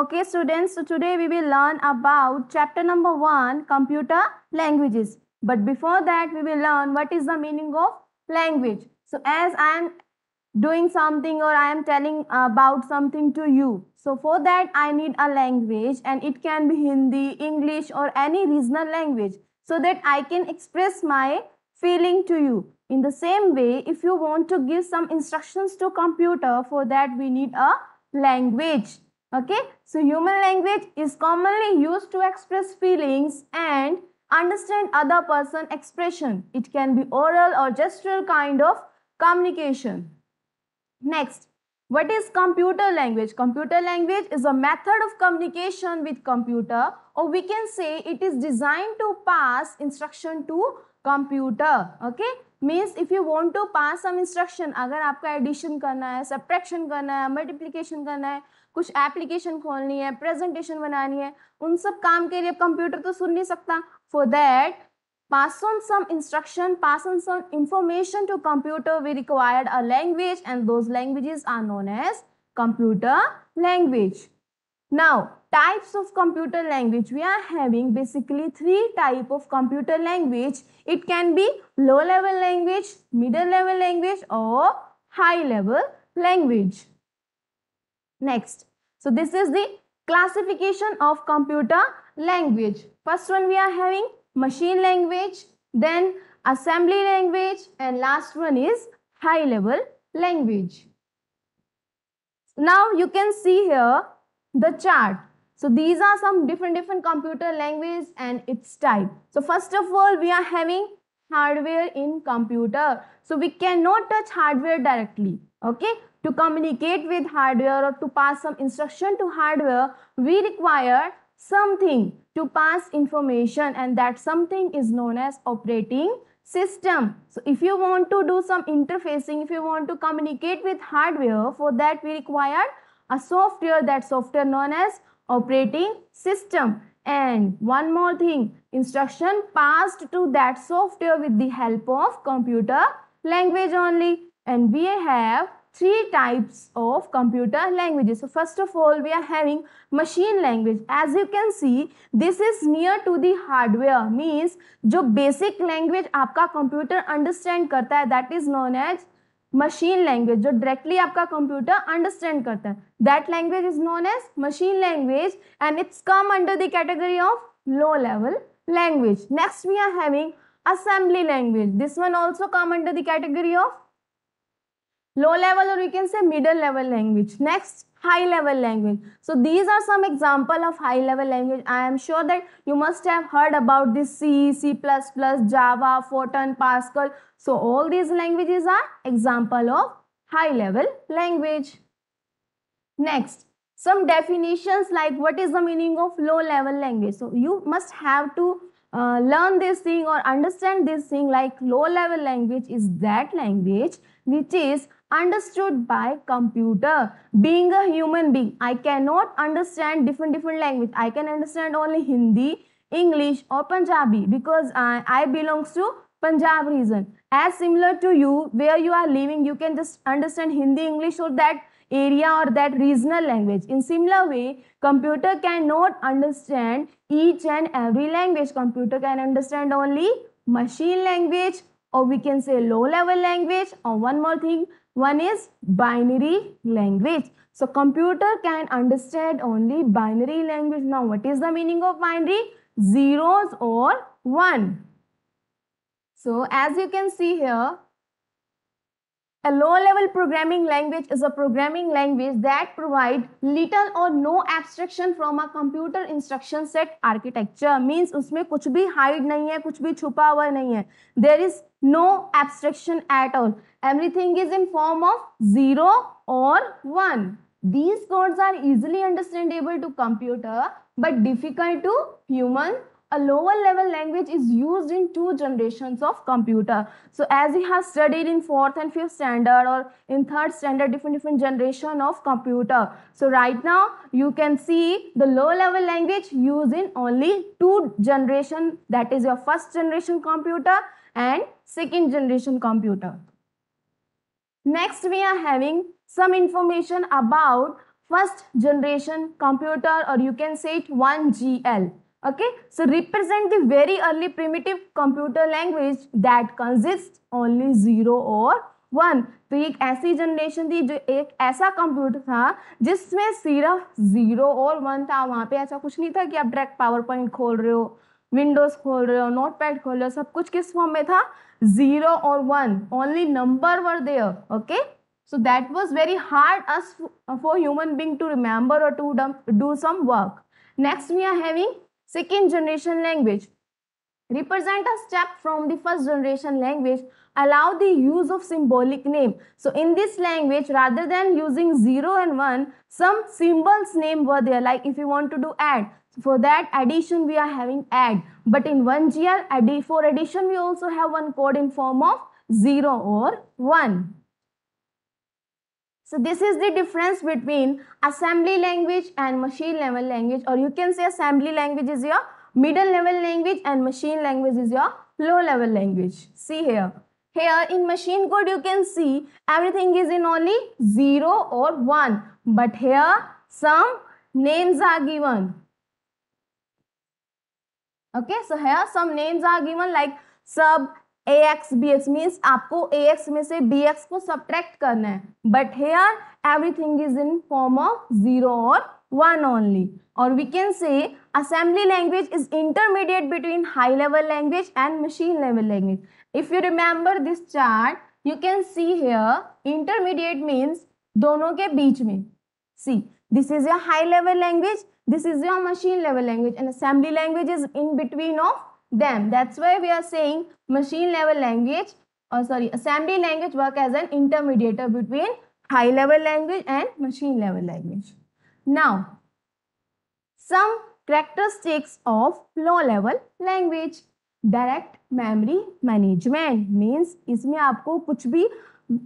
Okay students, so today we will learn about chapter number 1 computer languages. But before that we will learn what is the meaning of language. So as I am doing something or I am telling about something to you. So for that I need a language and it can be Hindi, English or any regional language so that I can express my feeling to you. In the same way, if you want to give some instructions to computer, for that we need a language. Okay, so human language is commonly used to express feelings and understand other person expression. It can be oral or gestural kind of communication. Next, what is computer language? Computer language is a method of communication with computer or we can say it is designed to pass instruction to computer. Okay, means if you want to pass some instruction, agar आपका addition karna hai, subtraction karna hai, multiplication karna hai. कुछ application खोलनी है presentation बनानी है उन सब काम के लिए कंप्यूटर तो सुन नहीं सकता for that pass on some instruction pass on some information to computer we required a language and those languages are known as computer language now types of computer language we are having basically three type of computer language it can be low level language middle level language or high level language Next, so this is the classification of computer language. First one we are having machine language, then assembly language and last one is high level language. Now you can see here the chart. So these are some different different computer language and its type. So first of all we are having hardware in computer. So we cannot touch hardware directly. Okay to communicate with hardware or to pass some instruction to hardware, we require something to pass information and that something is known as operating system. So if you want to do some interfacing, if you want to communicate with hardware, for that we require a software, that software known as operating system. And one more thing, instruction passed to that software with the help of computer language only. And we have three types of computer languages. So first of all, we are having machine language. As you can see, this is near to the hardware. Means, जो basic language आपका computer understand करता है, that is known as machine language. जो directly आपका computer understand करता है, that language is known as machine language, and it's come under the category of low level language. Next, we are having assembly language. This one also come under the category of low level or you can say middle level language next high level language so these are some example of high level language i am sure that you must have heard about this c c++ java fortran pascal so all these languages are example of high level language next some definitions like what is the meaning of low level language so you must have to uh, learn this thing or understand this thing like low level language is that language which is understood by computer being a human being i cannot understand different different language i can understand only hindi english or punjabi because i, I belongs to punjab region as similar to you where you are living you can just understand hindi english or that area or that regional language. In similar way, computer cannot understand each and every language. Computer can understand only machine language or we can say low level language or one more thing, one is binary language. So computer can understand only binary language. Now what is the meaning of binary? Zeros or 1. So as you can see here, a low-level programming language is a programming language that provides little or no abstraction from a computer instruction set architecture. Means उसमें कुछ भी hide नहीं है कुछ भी छुपा हुआ नहीं है There is no abstraction at all. Everything is in form of zero or one. These codes are easily understandable to computer but difficult to human a lower level language is used in two generations of computer. So as we have studied in fourth and fifth standard or in third standard, different different generation of computer. So right now you can see the low level language used in only two generation that is your first generation computer and second generation computer. Next we are having some information about first generation computer or you can say it 1GL. okay so represent the very early primitive computer language that consists only zero और one तो एक ऐसी generation थी जो एक ऐसा computer था जिसमें सिर्फ ज़ीरो और वन था वहाँ पे ऐसा कुछ नहीं था कि आप डायरेक्ट पावर पॉइंट खोल रहे हो विंडोज़ खोल रहे हो नोट पैड खोल रहे हो सब कुछ किस फॉर्म में था ज़ीरो और one only number were there okay so that was very hard us for human being to remember और to do some work next we are having Second generation language represent a step from the first generation language allow the use of symbolic name so in this language rather than using 0 and 1 some symbols name were there like if you want to do add for that addition we are having add but in 1gl for addition we also have one code in form of 0 or 1 so this is the difference between assembly language and machine level language or you can say assembly language is your middle level language and machine language is your low level language. See here. Here in machine code you can see everything is in only 0 or 1 but here some names are given. Okay, so here some names are given like sub, A X B X means आपको A x में से B x को subtract करना है but here everything is in form of zero और one only और we can say assembly language is intermediate between high level language and machine level language if you remember this chart you can see here intermediate means दोनों के बीच में see this is your high level language this is your machine level language and assembly language is in between of them that's why we are saying machine level language or sorry assembly language work as an intermediator between high level language and machine level language now some characteristics of low level language direct memory management means इसमें आपको कुछ भी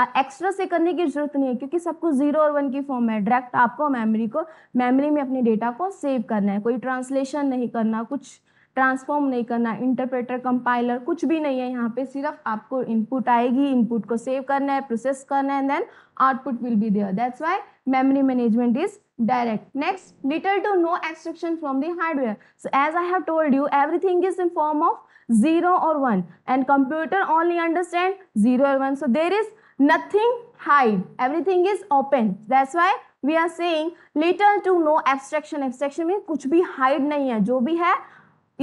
extra से करने की जरूरत नहीं है क्योंकि सब कुछ जीरो और वन की फॉर्म है डायरेक्ट आपको मेमोरी को मेमोरी में अपने डेटा को सेव करना है कोई ट्रांसलेशन नहीं करना कुछ ट्रांसफॉर्म नहीं करना इंटरप्रेटर कंपाइलर कुछ भी नहीं है यहाँ पे सिर्फ आपको इनपुट आएगी इनपुट को सेव करना है प्रोसेस करना है then output will be there that's why memory management is direct next little to no abstraction from the hardware so as I have told you everything is in form of zero और one and computer only understand zero और one so there is nothing hide everything is open that's why we are saying little to no abstraction abstraction में कुछ भी hide नहीं है जो भी है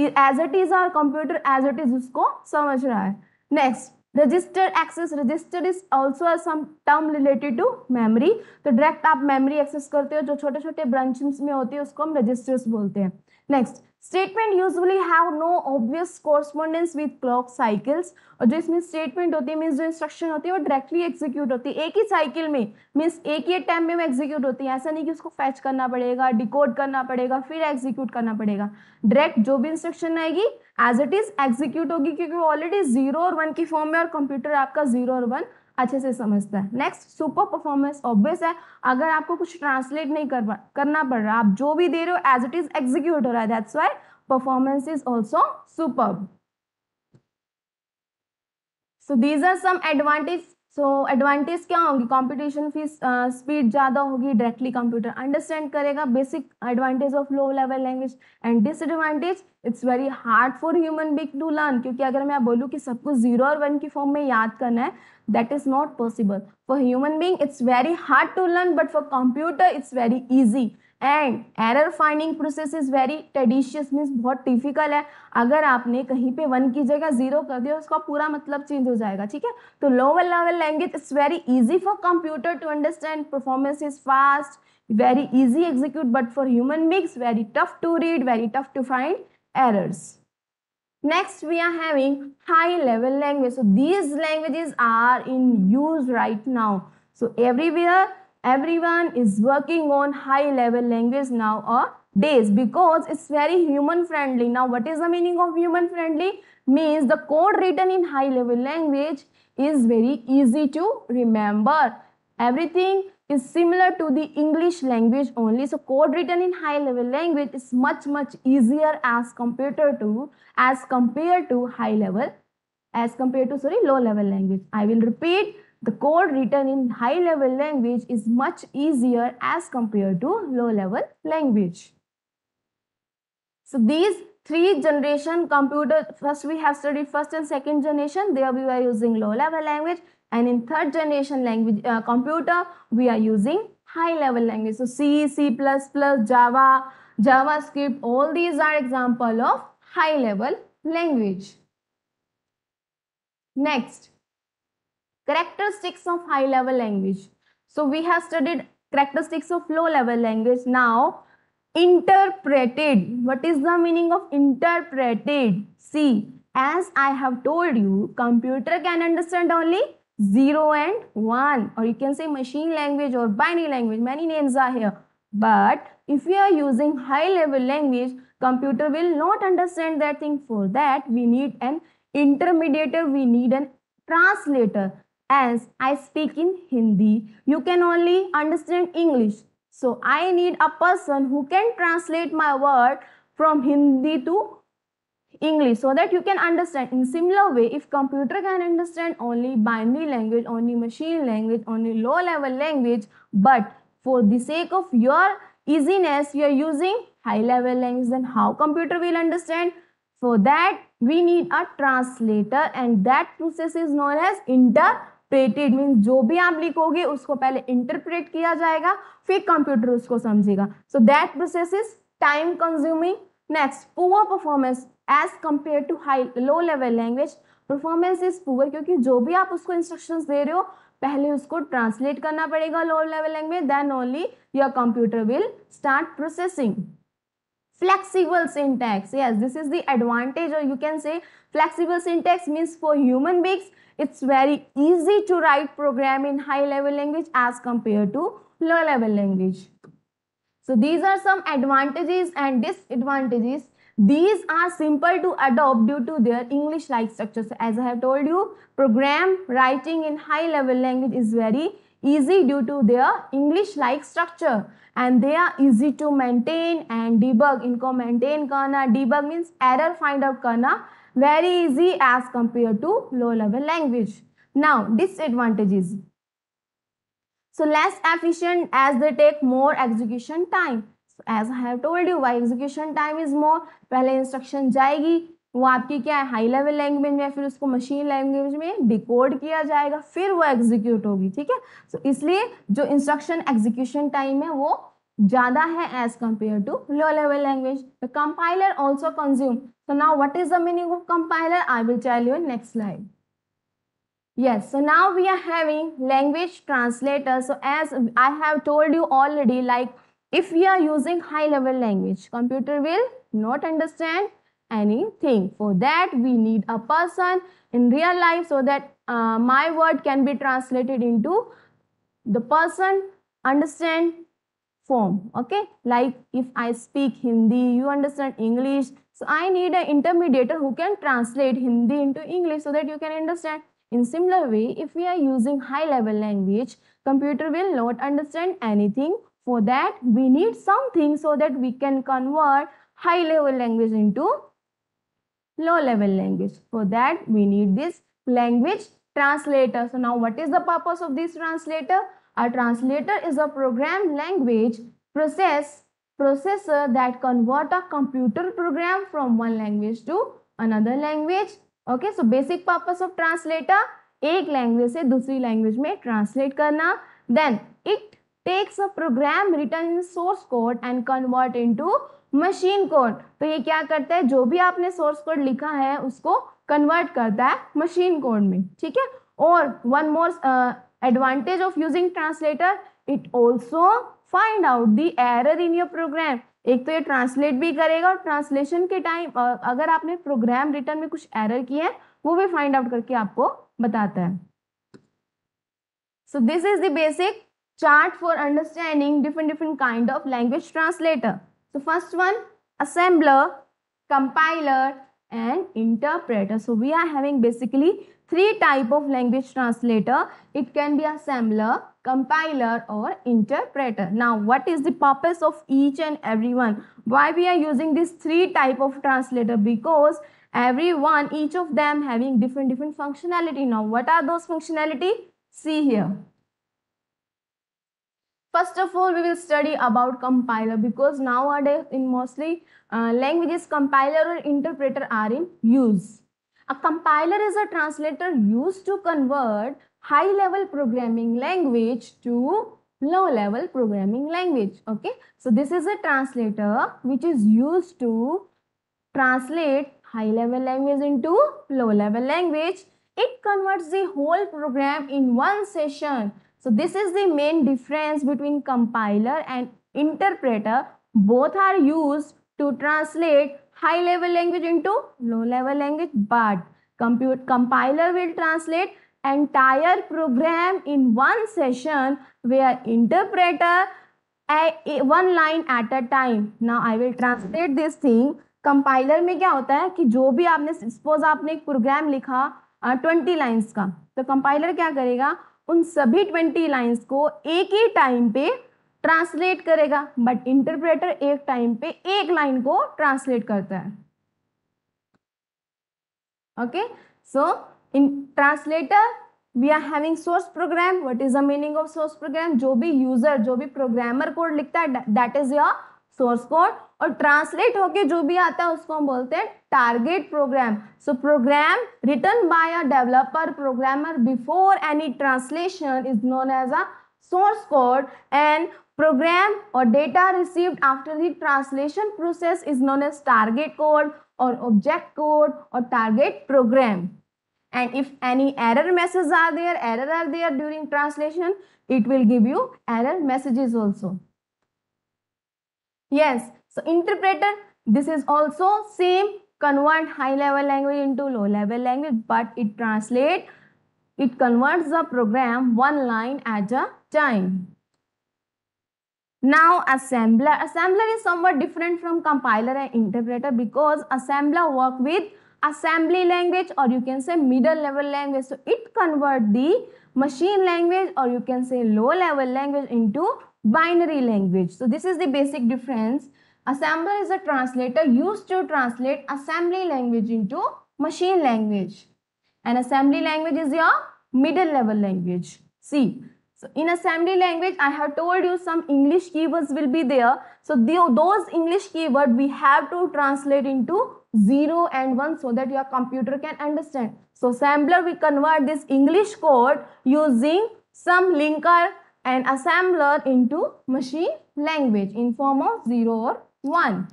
as it is our computer as it is उसको समझ रहा है next register access register is also some term related to memory तो डायरेक्ट आप मेमरी एक्सेस करते हो जो छोटे छोटे ब्रांच में होती है उसको हम रजिस्टर्स बोलते हैं next statement usually have no obvious correspondence with clock cycles और जो इसमें स्टेटमेंट होती है मीन्स जो इंस्ट्रक्शन होती है वो डायरेक्टली एग्जीक्यूट होती है एक ही साइकिल में मीन्स एक ही टाइम में वो एग्जीक्यूट होती है ऐसा नहीं कि उसको फैच करना पड़ेगा डिकोड करना पड़ेगा फिर एग्जीक्यूट करना पड़ेगा डायरेक्ट जो भी इंस्ट्रक्शन आएगी एज इट इज एग्जीक्यूट होगी क्योंकि ऑलरेडी जीरो और वन की फॉर्म में और कंप्यूटर आपका जीरो और वन अच्छे से समझता है नेक्स्ट सुपर परफॉर्मेंस ऑब्वियस है अगर आपको कुछ ट्रांसलेट नहीं कर करना पड़ रहा आप जो भी दे रहे हो एज इट इज एग्जीक्यूट हो रहा है that's why performance is also super so these are some advantage so advantage क्या होंगी कंपटीशन फीस स्पीड ज़्यादा होगी डायरेक्टली कंप्यूटर अंडरस्टैंड करेगा basic advantage of low level language and disadvantage it's very hard for human being to learn क्योंकि अगर मैं बोलूँ कि सबको जीरो और वन की फॉर्म में याद करना है that is not possible for human being it's very hard to learn but for computer it's very easy and error finding process is very tedious means बहुत डिफिकल्ट है अगर आपने कहीं पे वन की जगह जीरो कर दिया उसका पूरा मतलब चेंज हो जाएगा ठीक है तो lower level language it's very easy for computer to understand performance is fast very easy execute but for human beings very tough to read very tough to find errors next we are having high level language so these languages are in use right now so everywhere everyone is working on high level language now. Or uh, days because it's very human friendly. Now what is the meaning of human friendly? Means the code written in high level language is very easy to remember. Everything is similar to the English language only. So code written in high level language is much much easier as compared to as compared to high level as compared to sorry low level language. I will repeat the code written in high level language is much easier as compared to low level language. So these three generation computer, first we have studied first and second generation, there we are using low level language and in third generation language uh, computer, we are using high level language. So C, C++, Java, JavaScript, all these are example of high level language. Next, Characteristics of high level language. So we have studied characteristics of low level language. Now interpreted. What is the meaning of interpreted? See, as I have told you, computer can understand only 0 and 1 or you can say machine language or binary language. Many names are here. But if we are using high level language, computer will not understand that thing. For that, we need an intermediator, we need an translator as I speak in Hindi. You can only understand English. So I need a person who can translate my word from Hindi to English so that you can understand. In similar way, if computer can understand only binary language, only machine language, only low level language, but for the sake of your easiness, you are using high level language, then how computer will understand? For that, we need a translator and that process is known as inter प्रेटेड means जो भी आप लिखोगे उसको पहले interpret किया जाएगा फिर computer उसको समझेगा so that process is time consuming next poor performance as compare to high low level language performance is poor क्योंकि जो भी आप उसको इंस्ट्रक्शन दे रहे हो पहले उसको ट्रांसलेट करना पड़ेगा low level language then only your computer will start processing flexible syntax yes this is the advantage or you can say flexible syntax means for human beings it's very easy to write program in high level language as compared to low level language so these are some advantages and disadvantages these are simple to adopt due to their english like structure as i have told you program writing in high level language is very easy due to their English-like structure and they are easy to maintain and debug. Inko maintain karna, debug means error find out karna very easy as compared to low-level language. Now disadvantages. So less efficient as they take more execution time. So, as I have told you, why execution time is more, पहले instruction jayegi. वो आपकी क्या है high level language में फिर उसको machine language में decode किया जाएगा फिर वो एग्जीक्यूट होगी ठीक है सो इसलिए जो इंस्ट्रक्शन एग्जीक्यूशन टाइम है वो ज़्यादा है as compare to low level language the compiler also consume so now what is the meaning of compiler I will tell you in next slide yes so now we are having language translator so as i have told you already like if we are using high level language computer will not understand anything. For that, we need a person in real life so that uh, my word can be translated into the person understand form. Okay, like if I speak Hindi, you understand English. So I need an intermediator who can translate Hindi into English so that you can understand. In similar way, if we are using high level language, computer will not understand anything. For that, we need something so that we can convert high level language into low level language. For that we need this language translator. So now what is the purpose of this translator? A translator is a program language process processor that convert a computer program from one language to another language. Okay, so basic purpose of translator एक language से दूसरी language. में translate करना Then it takes a program written in source code and convert into machine code तो ये क्या करता है जो भी आपने सोर्स कोड लिखा है उसको कन्वर्ट करता है मशीन कोड में ठीक है और one more advantage of using translator it also find out the error in your program एक तो ये ट्रांसलेट भी करेगा और ट्रांसलेशन के टाइम अगर आपने प्रोग्राम रिटर्न में कुछ एरर किए है वो भी फाइंड आउट करके आपको बताता है so this is the basic chart for understanding different different kind of language translator So first one, assembler, compiler and interpreter. So we are having basically three type of language translator. It can be assembler, compiler or interpreter. Now what is the purpose of each and every one? Why we are using these three type of translator? Because every one, each of them having different different functionality. Now what are those functionality? See here. First of all, we will study about compiler because nowadays in mostly uh, languages compiler or interpreter are in use. A compiler is a translator used to convert high level programming language to low level programming language. Okay, so this is a translator which is used to translate high level language into low level language. It converts the whole program in one session So this is the main difference between compiler and interpreter. Both are used to translate high level language into low level language but compute compiler will translate entire program in one session where interpreter a, a, one line at a time now i will translate this thing compiler में क्या होता है कि जो भी आपने suppose आपने एक प्रोग्राम लिखा ट्वेंटी लाइंस का तो कंपाइलर क्या करेगा उन सभी ट्वेंटी लाइन्स को एक ही टाइम पे ट्रांसलेट करेगा बट इंटरप्रेटर एक टाइम पे एक लाइन को ट्रांसलेट करता है okay so in translator we are having source program what is the meaning of source program जो भी यूजर जो भी प्रोग्रामर कोड लिखता है that is your source code और ट्रांसलेट होके जो भी आता है उसको हम बोलते हैं target program so program written by a developer programmer before any translation is known as a source code and program और data received after the translation process is known as target code और object code और target program and if any error message are there error are there during translation it will give you error messages also Yes, so interpreter, this is also same convert high level language into low level language but it translate, it converts the program one line at a time. Now assembler, assembler is somewhat different from compiler and interpreter because assembler work with assembly language or you can say middle level language. So it convert the machine language or you can say low level language into binary language. So this is the basic difference. Assembler is a translator used to translate assembly language into machine language. And assembly language is your middle level language. See, so in assembly language, I have told you some English keywords will be there. So the, those English keywords we have to translate into 0 and 1 so that your computer can understand. So assembler we convert this English code using some linker and assembler into machine language in form of 0 or 1.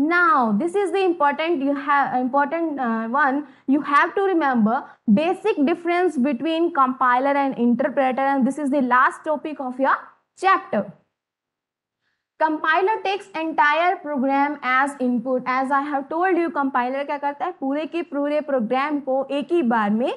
Now, this is the important you have important uh, one. You have to remember basic difference between compiler and interpreter, and this is the last topic of your chapter. Compiler takes entire program as input. As I have told you, compiler क्या करता है पूरे के पूरे program को एक ही बार में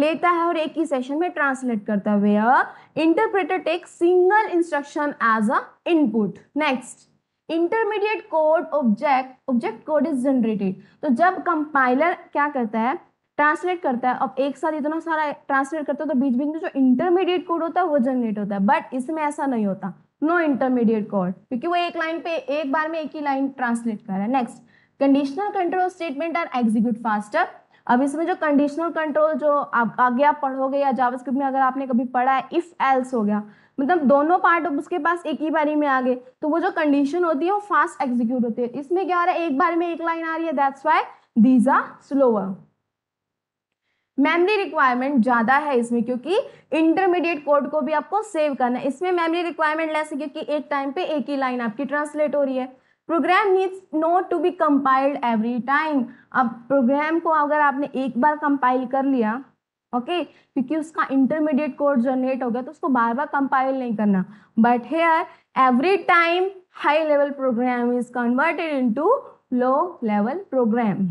लेता है और एक ही सेशन में ट्रांसलेट करता है where interpreter take single instruction as a input next intermediate code object object code is generated तो जब कंपाइलर क्या करता है ट्रांसलेट करता है अब एक साथ इतना सारा ट्रांसलेट करता है तो बीच बीच में जो इंटरमीडिएट कोड होता है वो जनरेट होता है बट इसमें ऐसा नहीं होता नो इंटरमीडिएट कोड क्योंकि वो एक लाइन पे एक बार में एक ही लाइन ट्रांसलेट कर रहा है next conditional control statement are execute faster अब इसमें जो कंडीशनल कंट्रोल जो आप आगे आप पढ़ोगे या जावास्क्रिप्ट में अगर आपने कभी पढ़ा है इफ़ एल्स हो गया मतलब दोनों पार्ट उसके पास एक ही बारी में आ गए तो वो जो कंडीशन होती है वो फास्ट एग्जीक्यूट होती है इसमें क्या हो रहा है एक बार में एक लाइन आ रही है that's why these are slower memory requirement ज़्यादा है इसमें क्योंकि इंटरमीडिएट कोड को भी आपको सेव करना है इसमें मेमोरी रिक्वायरमेंट लेस है क्योंकि एक टाइम पे एक ही लाइन आपकी ट्रांसलेट हो रही है program needs not to be compiled every time अब प्रोग्राम को अगर आपने एक बार कंपाइल कर लिया ओके okay? क्योंकि उसका इंटरमीडिएट कोड जनरेट हो गया तो उसको बार बार कंपाइल नहीं करना but here every time high level program is converted into low level program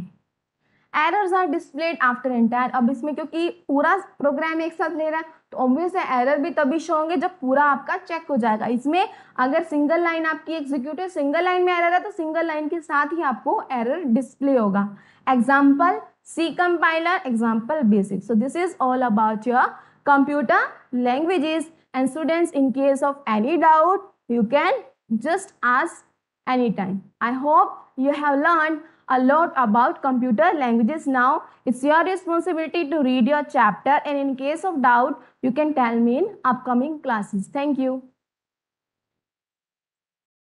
errors are displayed after entire अब इसमें क्योंकि पूरा प्रोग्राम एक साथ ले रहा है तो ऑब्वियस है एरर भी तभी शो होंगे जब पूरा आपका चेक हो जाएगा इसमें अगर सिंगल लाइन आपकी एग्जीक्यूटिव सिंगल लाइन में एरर है तो सिंगल लाइन के साथ ही आपको एरर डिस्प्ले होगा example C compiler example basic so this is all about your computer languages and students in case of any doubt you can just ask any time I hope you have learn a lot about computer languages now. It's your responsibility to read your chapter and in case of doubt, you can tell me in upcoming classes. Thank you.